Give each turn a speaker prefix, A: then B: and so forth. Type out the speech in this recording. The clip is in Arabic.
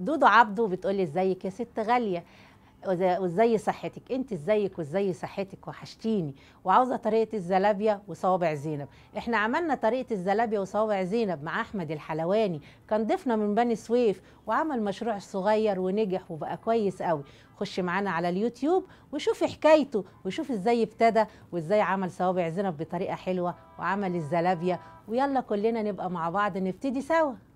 A: دودو عبده بتقولي ازيك يا ست غاليه وازاي صحتك انت ازيك وازاي صحتك وحشتيني وعاوزه طريقه الزلابيا وصوابع زينب احنا عملنا طريقه الزلابيا وصوابع زينب مع احمد الحلواني كان ضيفنا من بني سويف وعمل مشروع صغير ونجح وبقى كويس قوي خش معانا على اليوتيوب وشوفي حكايته وشوفي ازاي ابتدى وازاي عمل صوابع زينب بطريقه حلوه وعمل الزلابيا ويلا كلنا نبقى مع بعض نبتدي سوا